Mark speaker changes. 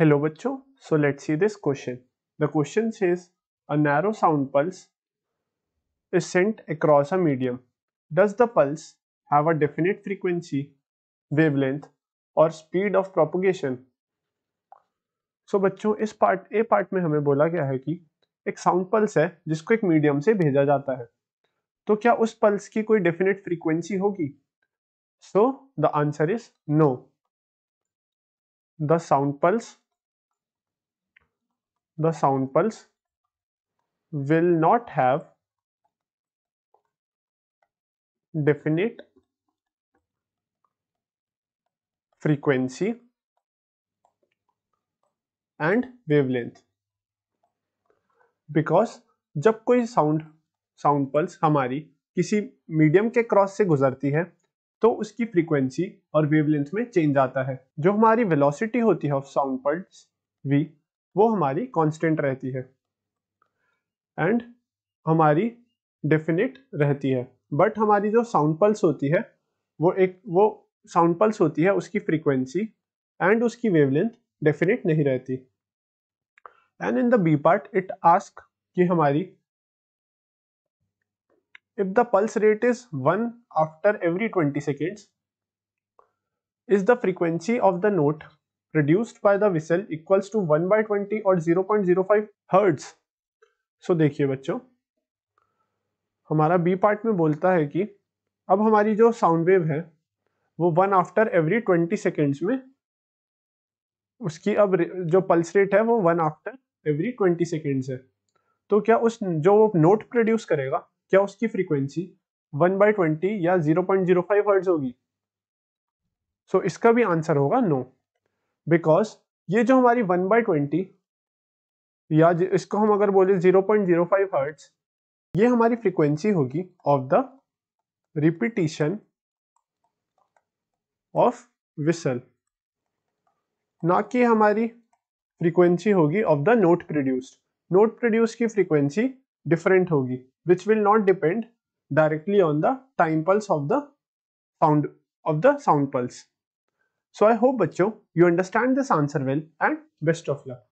Speaker 1: Hello बच्चों so let see this question the question is a narrow sound pulse is sent across a medium does the pulse have a definite frequency wavelength और speed of propagation so बच्चों इस part A part में हमें बोला गया है कि एक साउंड पल्स है जिसको एक मीडियम से भेजा जाता है तो क्या उस पल्स की कोई डेफिनेट फ्रीक्वेंसी होगी so the answer is no the sound pulse the sound pulse will not have definite frequency and wavelength because जब कोई साउंड साउंड पल्स हमारी किसी मीडियम के क्रॉस से गुजरती है तो उसकी फ्रीक्वेंसी और वेवलेंथ में चेंज आता है जो हमारी वेलोसिटी होती है ऑफ साउंड पल्स वी वो हमारी कांस्टेंट रहती है एंड हमारी डेफिनेट रहती है बट हमारी जो साउंड पल्स होती है वो एक वो साउंड पल्स होती है उसकी फ्रीक्वेंसी एंड उसकी वेवलेंथ डेफिनेट नहीं रहती and in the b part it ask कि हमारी if the pulse rate is one after every twenty seconds is the frequency of the note reduced by the one equals twenty 1 zero point or 0.05 hertz. So देखिए बच्चों हमारा B part में बोलता है कि अब हमारी जो साउंड वेव है वो one after every twenty seconds में उसकी अब जो पल्स रेट है वो one after every twenty seconds है तो क्या उस जो वो नोट प्रोड्यूस करेगा क्या उसकी फ्रीक्वेंसी वन बाई ट्वेंटी या zero point zero five hertz होगी सो so, इसका भी आंसर होगा नो no. बिकॉज ये जो हमारी वन बाई ट्वेंटी या इसको हम अगर बोले zero point zero five hertz ये हमारी फ्रीक्वेंसी होगी of the repetition of whistle ना कि हमारी फ्रीक्वेंसी होगी of the note produced note produce की फ्रीक्वेंसी डिफरेंट होगी which will not depend directly on the time pulse of the sound of the sound pulse So I hope bachcho you understand this answer well and best of luck.